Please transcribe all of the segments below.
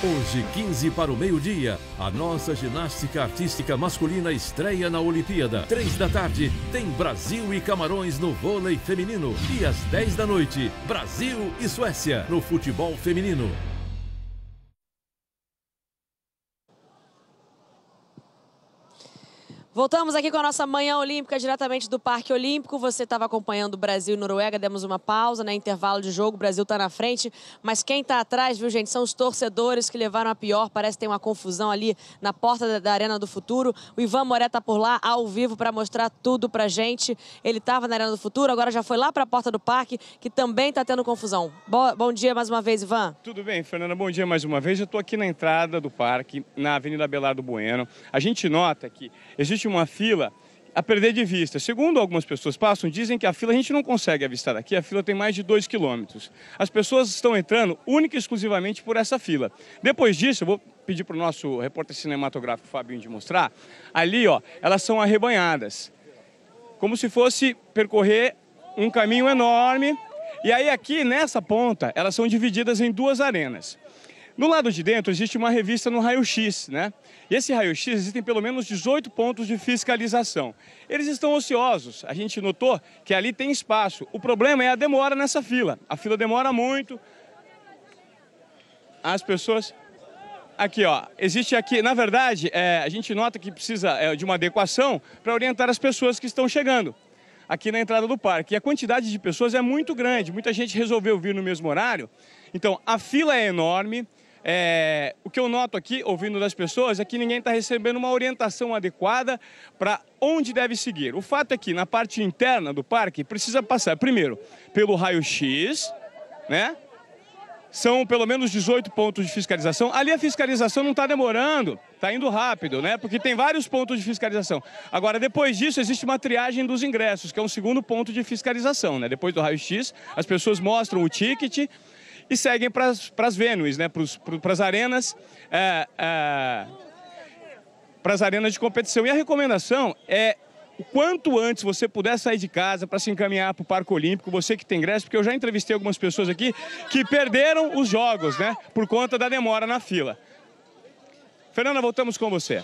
Hoje, 15 para o meio-dia, a nossa ginástica artística masculina estreia na Olimpíada. 3 da tarde, tem Brasil e Camarões no vôlei feminino. E às 10 da noite, Brasil e Suécia no futebol feminino. Voltamos aqui com a nossa Manhã Olímpica, diretamente do Parque Olímpico. Você estava acompanhando o Brasil e Noruega, demos uma pausa, né? Intervalo de jogo, o Brasil está na frente. Mas quem está atrás, viu, gente, são os torcedores que levaram a pior. Parece que tem uma confusão ali na porta da Arena do Futuro. O Ivan Moré está por lá, ao vivo, para mostrar tudo para gente. Ele estava na Arena do Futuro, agora já foi lá para a porta do parque, que também está tendo confusão. Bo bom dia mais uma vez, Ivan. Tudo bem, Fernanda, bom dia mais uma vez. Eu estou aqui na entrada do parque, na Avenida Belardo Bueno. A gente nota que existe uma fila a perder de vista. Segundo algumas pessoas passam, dizem que a fila a gente não consegue avistar aqui, a fila tem mais de 2 quilômetros. As pessoas estão entrando única e exclusivamente por essa fila. Depois disso, eu vou pedir para o nosso repórter cinematográfico Fabinho de mostrar, ali ó, elas são arrebanhadas, como se fosse percorrer um caminho enorme. E aí aqui nessa ponta, elas são divididas em duas arenas. No lado de dentro existe uma revista no raio-x, né? E esse raio-x existem pelo menos 18 pontos de fiscalização. Eles estão ociosos. A gente notou que ali tem espaço. O problema é a demora nessa fila. A fila demora muito. As pessoas Aqui, ó, existe aqui, na verdade, é, a gente nota que precisa é, de uma adequação para orientar as pessoas que estão chegando aqui na entrada do parque. E a quantidade de pessoas é muito grande, muita gente resolveu vir no mesmo horário. Então, a fila é enorme, é, o que eu noto aqui, ouvindo das pessoas, é que ninguém está recebendo uma orientação adequada para onde deve seguir. O fato é que na parte interna do parque precisa passar, primeiro, pelo raio-x, né? São pelo menos 18 pontos de fiscalização. Ali a fiscalização não está demorando, está indo rápido, né? Porque tem vários pontos de fiscalização. Agora, depois disso, existe uma triagem dos ingressos, que é um segundo ponto de fiscalização, né? Depois do raio-x, as pessoas mostram o ticket, e seguem para as venues, né? para as arenas. É, é, para as arenas de competição. E a recomendação é o quanto antes você puder sair de casa para se encaminhar para o Parque Olímpico, você que tem ingresso, porque eu já entrevistei algumas pessoas aqui que perderam os jogos, né? Por conta da demora na fila. Fernanda, voltamos com você.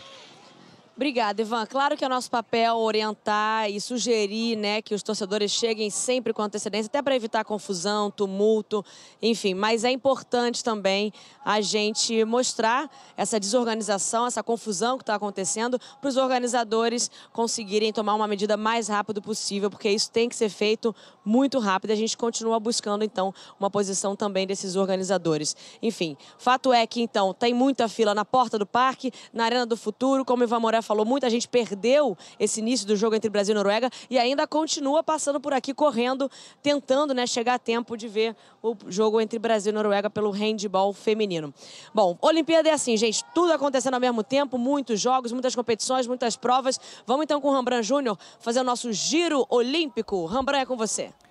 Obrigada, Ivan. Claro que é nosso papel orientar e sugerir né, que os torcedores cheguem sempre com antecedência, até para evitar confusão, tumulto, enfim. Mas é importante também a gente mostrar essa desorganização, essa confusão que está acontecendo, para os organizadores conseguirem tomar uma medida mais rápido possível, porque isso tem que ser feito muito rápido. A gente continua buscando, então, uma posição também desses organizadores. Enfim, fato é que, então, tem muita fila na porta do parque, na Arena do Futuro, como Ivan Moura falou, muito a gente perdeu esse início do jogo entre Brasil e Noruega e ainda continua passando por aqui correndo, tentando né, chegar a tempo de ver o jogo entre Brasil e Noruega pelo handball feminino. Bom, Olimpíada é assim, gente, tudo acontecendo ao mesmo tempo, muitos jogos, muitas competições, muitas provas. Vamos então com o Rambran Júnior fazer o nosso giro olímpico. Rambran, é com você.